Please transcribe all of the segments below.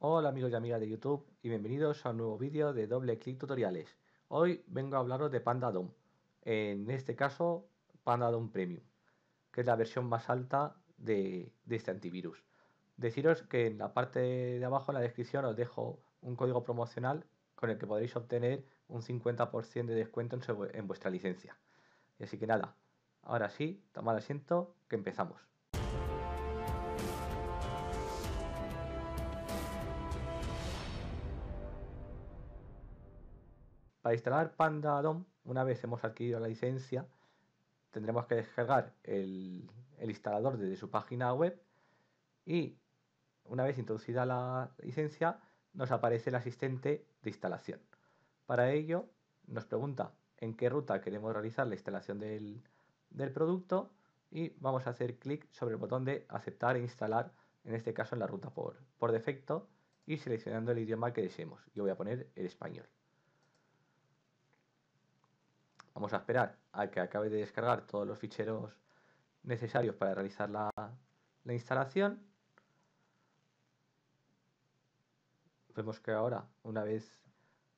Hola amigos y amigas de YouTube y bienvenidos a un nuevo vídeo de doble clic tutoriales. Hoy vengo a hablaros de panda dom en este caso panda Dome Premium, que es la versión más alta de, este antivirus. Deciros que en la parte de abajo, en la descripción, os dejo un código promocional con el que podréis obtener un 50% de descuento en, en vuestra licencia. Así que nada, ahora sí, tomad asiento que empezamos. Para instalar Panda DOM, una vez hemos adquirido la licencia, tendremos que descargar el, instalador desde su página web y una vez introducida la licencia nos aparece el asistente de instalación. Para ello nos pregunta en qué ruta queremos realizar la instalación del, producto y vamos a hacer clic sobre el botón de aceptar e instalar, en este caso en la ruta por, por defecto y seleccionando el idioma que deseemos. Yo voy a poner el español. Vamos a esperar a que acabe de descargar todos los ficheros necesarios para realizar la, instalación. Vemos que ahora, una vez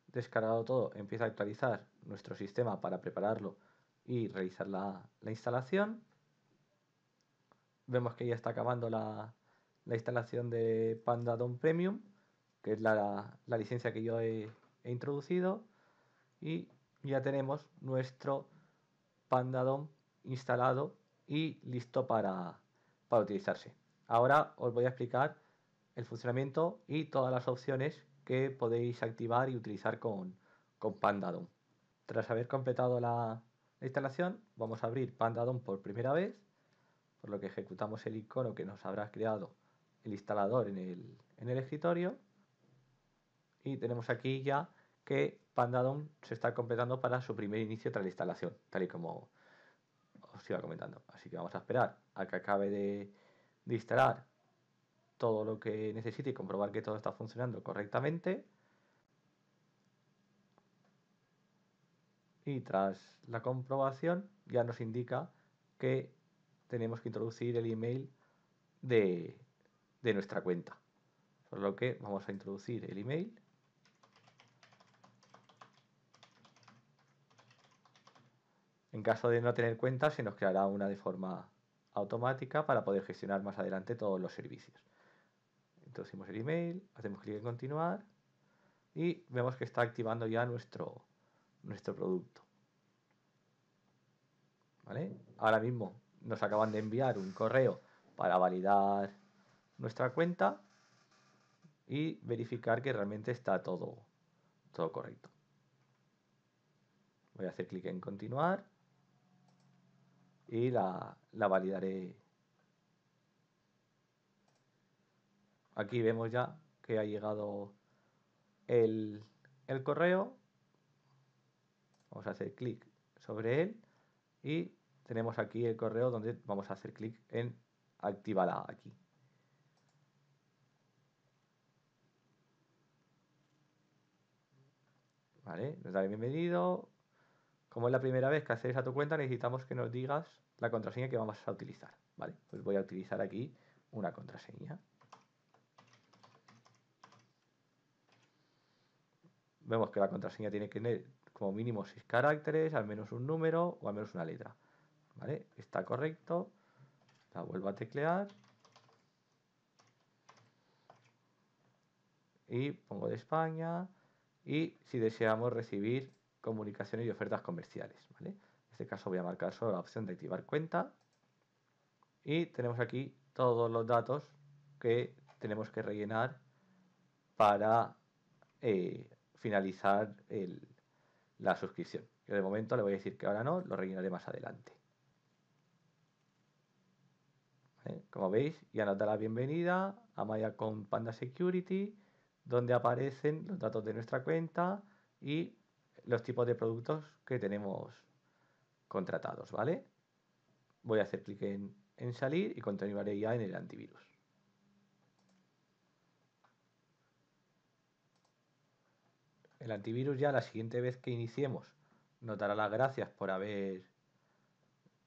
descargado todo, empieza a actualizar nuestro sistema para prepararlo y realizar la, instalación. Vemos que ya está acabando la, instalación de Panda Dom Premium, que es la, licencia que yo he, he introducido. Y ya tenemos nuestro pandadom instalado y listo para, utilizarse. Ahora os voy a explicar el funcionamiento y todas las opciones que podéis activar y utilizar con, con Pandadom. Tras haber completado la, instalación, vamos a abrir Pandadom por primera vez, por lo que ejecutamos el icono que nos habrá creado el instalador en el, en el escritorio. Y tenemos aquí ya que se está completando para su primer inicio tras la instalación, tal y como os iba comentando. Así que vamos a esperar a que acabe de, instalar todo lo que necesite y comprobar que todo está funcionando correctamente. Y tras la comprobación ya nos indica que tenemos que introducir el email de nuestra cuenta. Por lo que vamos a introducir el email En caso de no tener cuenta, se nos creará una de forma automática para poder gestionar más adelante todos los servicios. Introducimos el email, hacemos clic en continuar y vemos que está activando ya nuestro, nuestro producto. Ahora mismo nos acaban de enviar un correo para validar nuestra cuenta y verificar que realmente está todo, todo correcto. Voy a hacer clic en continuar y la, la validaré. Aquí vemos ya que ha llegado el, correo. Vamos a hacer clic sobre él y tenemos aquí el correo donde vamos a hacer clic en activarla aquí. Vale, nos da bienvenido, como es la primera vez que accedes a tu cuenta, necesitamos que nos digas la contraseña que vamos a utilizar. ¿vale? Pues voy a utilizar aquí una contraseña. Vemos que la contraseña tiene que tener como mínimo 6 caracteres, al menos un número o al menos una letra. ¿Vale? Está correcto. La vuelvo a teclear. Y pongo de España. Y si deseamos recibir comunicaciones y ofertas comerciales. En este caso voy a marcar solo la opción de activar cuenta y tenemos aquí todos los datos que tenemos que rellenar para eh, finalizar la suscripción. Yo de momento le voy a decir que ahora no, lo rellenaré más adelante. ¿Eh? Como veis, ya nos da la bienvenida a Maya con Panda Security, donde aparecen los datos de nuestra cuenta y los tipos de productos que tenemos contratados, ¿vale? Voy a hacer clic en, salir y continuaré ya en el antivirus. El antivirus ya la siguiente vez que iniciemos nos dará las gracias por haber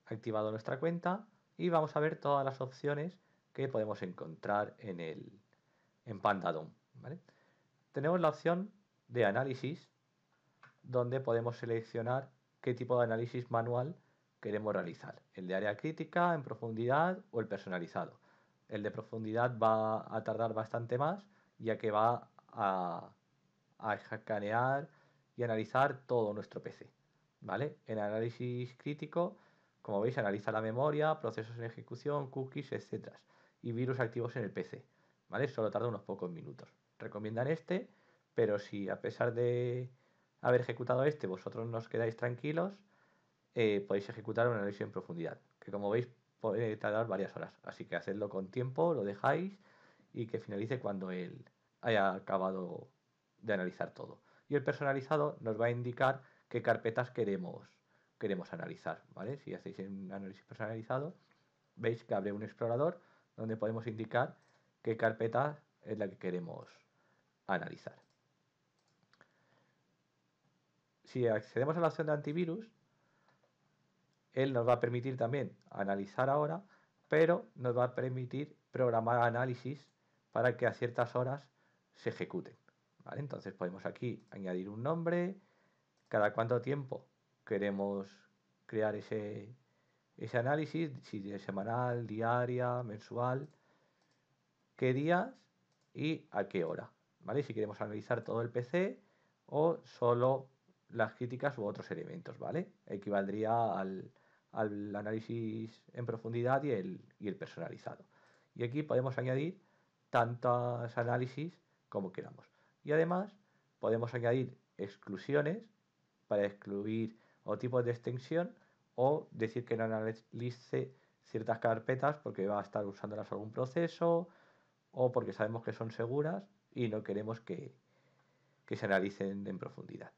activado nuestra cuenta y vamos a ver todas las opciones que podemos encontrar en el en Pandadom. Tenemos la opción de análisis donde podemos seleccionar qué tipo de análisis manual queremos realizar, el de área crítica, en profundidad o el personalizado. El de profundidad va a tardar bastante más, ya que va a, escanear y analizar todo nuestro PC. ¿vale? En análisis crítico, como veis, analiza la memoria, procesos en ejecución, cookies, etc. Y virus activos en el PC. ¿vale? Solo tarda unos pocos minutos. Recomiendan este, pero si a pesar de haber ejecutado este, vosotros nos quedáis tranquilos, eh, podéis ejecutar un análisis en profundidad, que como veis puede tardar varias horas. Así que hacedlo con tiempo, lo dejáis y que finalice cuando él haya acabado de analizar todo. Y el personalizado nos va a indicar qué carpetas queremos, queremos analizar. Si hacéis un análisis personalizado, veis que abre un explorador donde podemos indicar qué carpeta es la que queremos analizar. si accedemos a la opción de antivirus, él nos va a permitir también analizar ahora, pero nos va a permitir programar análisis para que a ciertas horas se ejecuten. Entonces podemos aquí añadir un nombre, cada cuánto tiempo queremos crear ese, ese análisis, si es semanal, diaria, mensual, qué días y a qué hora. ¿vale? Si queremos analizar todo el PC o solo las críticas u otros elementos, ¿vale? Equivaldría al, análisis en profundidad y el, personalizado. Y aquí podemos añadir tantos análisis como queramos. Y además podemos añadir exclusiones para excluir o tipos de extensión o decir que no analice ciertas carpetas porque va a estar usándolas algún proceso o porque sabemos que son seguras y no queremos que se analicen en profundidad.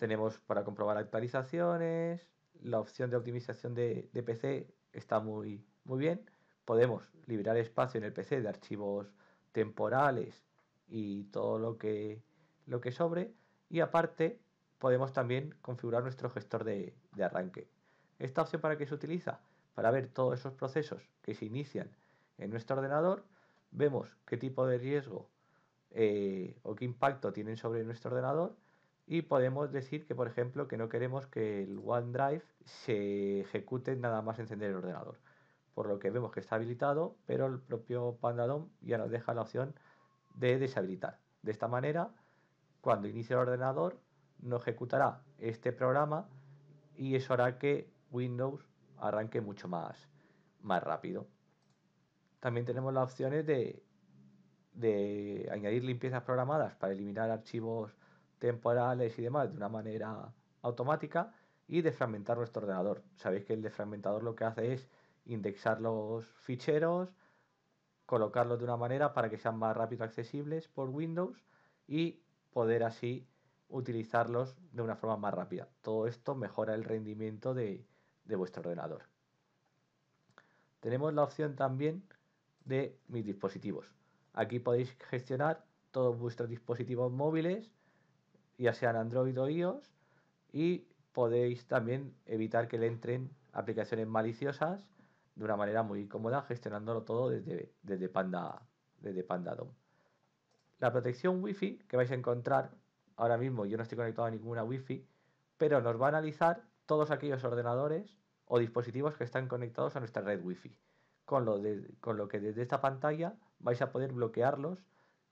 Tenemos para comprobar actualizaciones, la opción de optimización de, PC está muy, muy bien. Podemos liberar espacio en el PC de archivos temporales y todo lo que, lo que sobre. Y aparte, podemos también configurar nuestro gestor de, arranque. ¿Esta opción para qué se utiliza? Para ver todos esos procesos que se inician en nuestro ordenador. Vemos qué tipo de riesgo eh, o qué impacto tienen sobre nuestro ordenador y podemos decir que, por ejemplo, que no queremos que el OneDrive se ejecute nada más encender el ordenador. Por lo que vemos que está habilitado, pero el propio PandaDOM ya nos deja la opción de deshabilitar. De esta manera, cuando inicie el ordenador, no ejecutará este programa y eso hará que Windows arranque mucho más, más rápido. También tenemos las opciones de, de añadir limpiezas programadas para eliminar archivos temporales y demás de una manera automática y desfragmentar nuestro ordenador. Sabéis que el desfragmentador lo que hace es indexar los ficheros, colocarlos de una manera para que sean más rápido accesibles por Windows y poder así utilizarlos de una forma más rápida. Todo esto mejora el rendimiento de, de vuestro ordenador. Tenemos la opción también de mis dispositivos. Aquí podéis gestionar todos vuestros dispositivos móviles ya sean Android o iOS, y podéis también evitar que le entren aplicaciones maliciosas de una manera muy cómoda, gestionándolo todo desde, desde, Panda, desde Pandadom. La protección Wi-Fi que vais a encontrar ahora mismo, yo no estoy conectado a ninguna Wi-Fi, pero nos va a analizar todos aquellos ordenadores o dispositivos que están conectados a nuestra red Wi-Fi. Con lo, con lo que desde esta pantalla vais a poder bloquearlos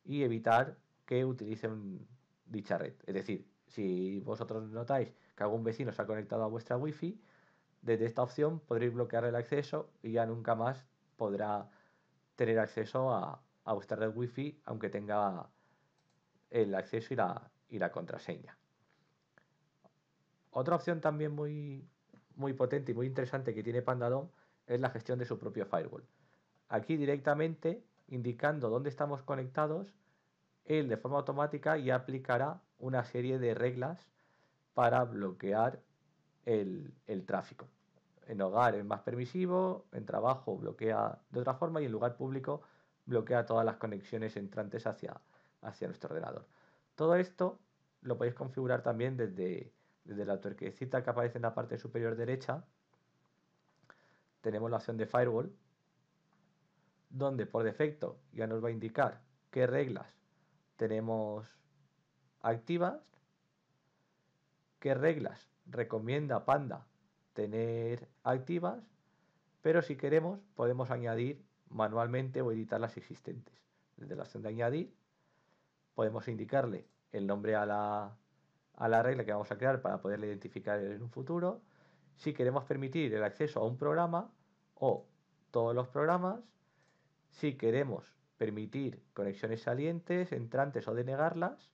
y evitar que utilicen dicha red. Es decir, si vosotros notáis que algún vecino se ha conectado a vuestra wifi, desde esta opción podréis bloquear el acceso y ya nunca más podrá tener acceso a, vuestra red wifi aunque tenga el acceso y la, contraseña. Otra opción también muy, muy potente y muy interesante que tiene Pandalom es la gestión de su propio firewall. Aquí directamente, indicando dónde estamos conectados, él de forma automática ya aplicará una serie de reglas para bloquear el, tráfico. En hogar es más permisivo, en trabajo bloquea de otra forma y en lugar público bloquea todas las conexiones entrantes hacia, hacia nuestro ordenador. Todo esto lo podéis configurar también desde, desde la tuerquecita que aparece en la parte superior derecha. Tenemos la opción de firewall, donde por defecto ya nos va a indicar qué reglas tenemos activas. ¿Qué reglas recomienda Panda tener activas? Pero si queremos podemos añadir manualmente o editar las existentes. Desde la opción de añadir podemos indicarle el nombre a la, a la regla que vamos a crear para poderle identificar en un futuro. Si queremos permitir el acceso a un programa o todos los programas. Si queremos permitir conexiones salientes, entrantes o denegarlas.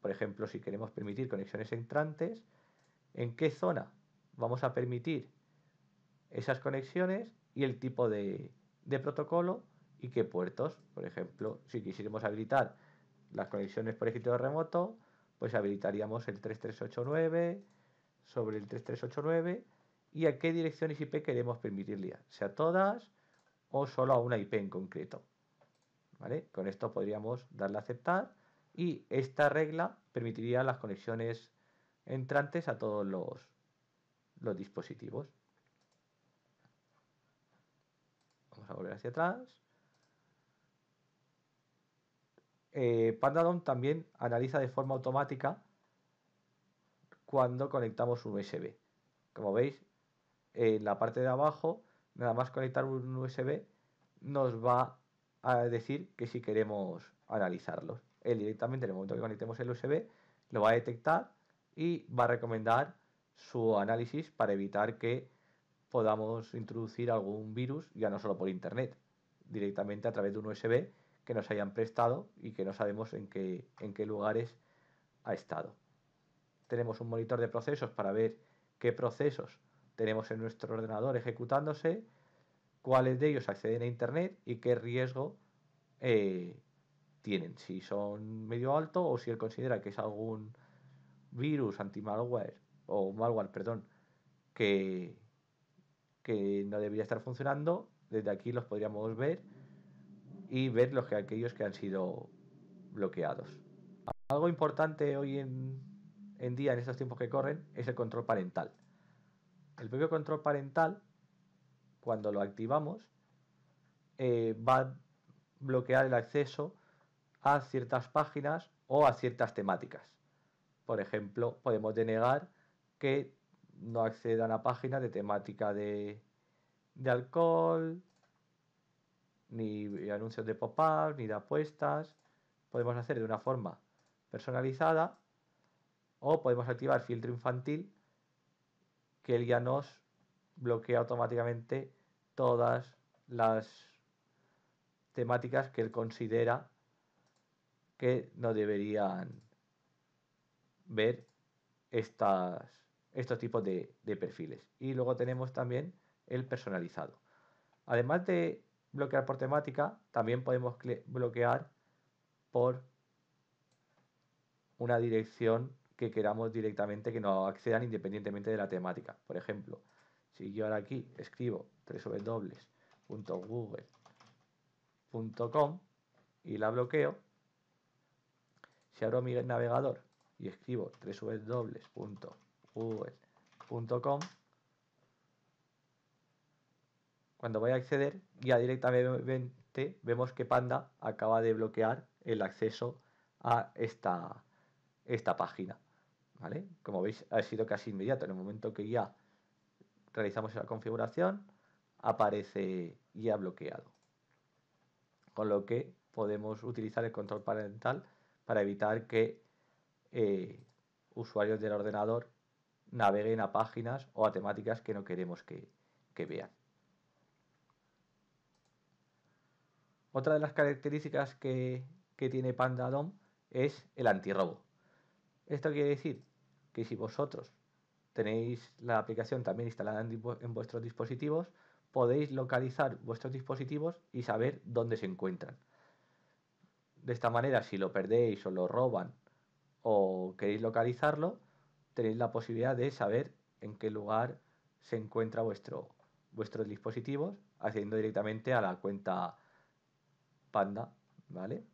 por ejemplo, si queremos permitir conexiones entrantes, ¿en qué zona vamos a permitir esas conexiones y el tipo de, protocolo y qué puertos? Por ejemplo, si quisiéramos habilitar las conexiones por ejemplo remoto, pues habilitaríamos el 3389 sobre el 3389 y a qué direcciones IP queremos permitirle, sea todas o solo a una IP en concreto. Con esto podríamos darle a aceptar y esta regla permitiría las conexiones entrantes a todos los, los dispositivos. Vamos a volver hacia atrás. Eh, pandadon también analiza de forma automática cuando conectamos un USB. Como veis, en la parte de abajo, nada más conectar un USB nos va a decir que si queremos analizarlos. Él directamente en el momento que conectemos el USB lo va a detectar y va a recomendar su análisis para evitar que podamos introducir algún virus, ya no solo por internet, directamente a través de un USB que nos hayan prestado y que no sabemos en qué, en qué lugares ha estado. Tenemos un monitor de procesos para ver qué procesos tenemos en nuestro ordenador ejecutándose cuáles de ellos acceden a Internet y qué riesgo eh, tienen, si son medio alto o si él considera que es algún virus anti-malware o malware, perdón, que, que no debería estar funcionando, desde aquí los podríamos ver y ver los que aquellos que han sido bloqueados. Algo importante hoy en, en día, en estos tiempos que corren, es el control parental. El propio control parental cuando lo activamos, eh, va a bloquear el acceso a ciertas páginas o a ciertas temáticas. Por ejemplo, podemos denegar que no accedan a página de temática de, de alcohol, ni anuncios de pop-up, ni de apuestas. Podemos hacer de una forma personalizada o podemos activar filtro infantil que él ya nos bloquea automáticamente todas las temáticas que él considera que no deberían ver estos tipos de, de perfiles. Y luego tenemos también el personalizado. Además de bloquear por temática, también podemos bloquear por una dirección que queramos directamente que nos accedan independientemente de la temática. Por ejemplo, si yo ahora aquí escribo www.google.com y la bloqueo, si abro mi navegador y escribo www.google.com, cuando voy a acceder, ya directamente vemos que Panda acaba de bloquear el acceso a esta, esta página. ¿Vale? Como veis, ha sido casi inmediato. En el momento que ya realizamos la configuración, aparece ya bloqueado. Con lo que podemos utilizar el control parental para evitar que eh, usuarios del ordenador naveguen a páginas o a temáticas que no queremos que, vean. Otra de las características que, que tiene Dom es el antirrobo. Esto quiere decir que si vosotros tenéis la aplicación también instalada en, vuestros dispositivos, podéis localizar vuestros dispositivos y saber dónde se encuentran. De esta manera, si lo perdéis o lo roban o queréis localizarlo, tenéis la posibilidad de saber en qué lugar se encuentra vuestro, vuestros dispositivos, haciendo directamente a la cuenta Panda, ¿vale?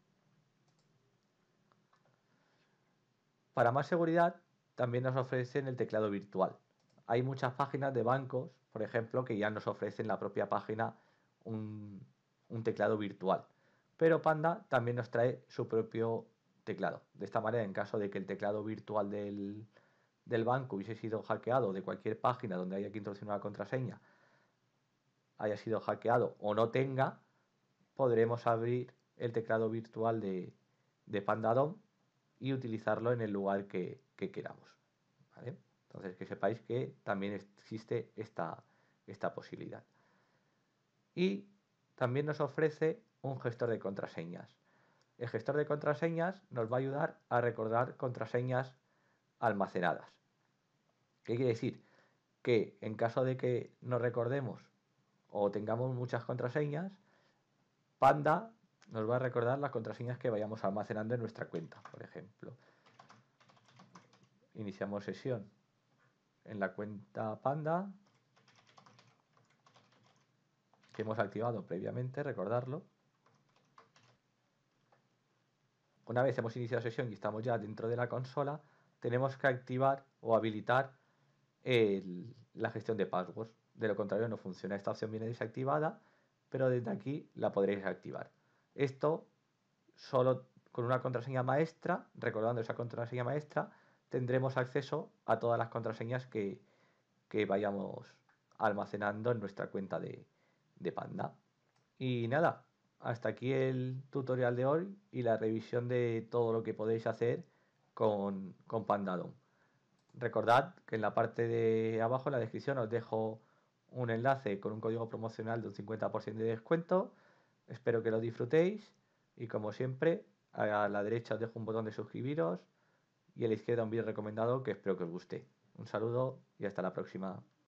Para más seguridad, también nos ofrecen el teclado virtual. Hay muchas páginas de bancos, por ejemplo, que ya nos ofrecen la propia página un, teclado virtual. Pero Panda también nos trae su propio teclado. De esta manera, en caso de que el teclado virtual del, banco hubiese sido hackeado de cualquier página donde haya que introducir una contraseña, haya sido hackeado o no tenga, podremos abrir el teclado virtual de, de Pandadom y utilizarlo en el lugar que, queramos. Entonces, que sepáis que también existe esta, esta posibilidad. Y también nos ofrece un gestor de contraseñas. El gestor de contraseñas nos va a ayudar a recordar contraseñas almacenadas. ¿Qué quiere decir? Que en caso de que no recordemos o tengamos muchas contraseñas, Panda nos va a recordar las contraseñas que vayamos almacenando en nuestra cuenta, por ejemplo. Iniciamos sesión en la cuenta Panda que hemos activado previamente, recordarlo. Una vez hemos iniciado sesión y estamos ya dentro de la consola, tenemos que activar o habilitar la gestión de passwords. De lo contrario no funciona. Esta opción viene desactivada, pero desde aquí la podréis activar. Esto solo con una contraseña maestra, recordando esa contraseña maestra, tendremos acceso a todas las contraseñas que, vayamos almacenando en nuestra cuenta de, Panda. Y nada, hasta aquí el tutorial de hoy y la revisión de todo lo que podéis hacer con, con Pandadom. Recordad que en la parte de abajo, en la descripción, os dejo un enlace con un código promocional de un 50% de descuento Espero que lo disfrutéis y como siempre, a la derecha os dejo un botón de suscribiros y a la izquierda un vídeo recomendado que espero que os guste. Un saludo y hasta la próxima.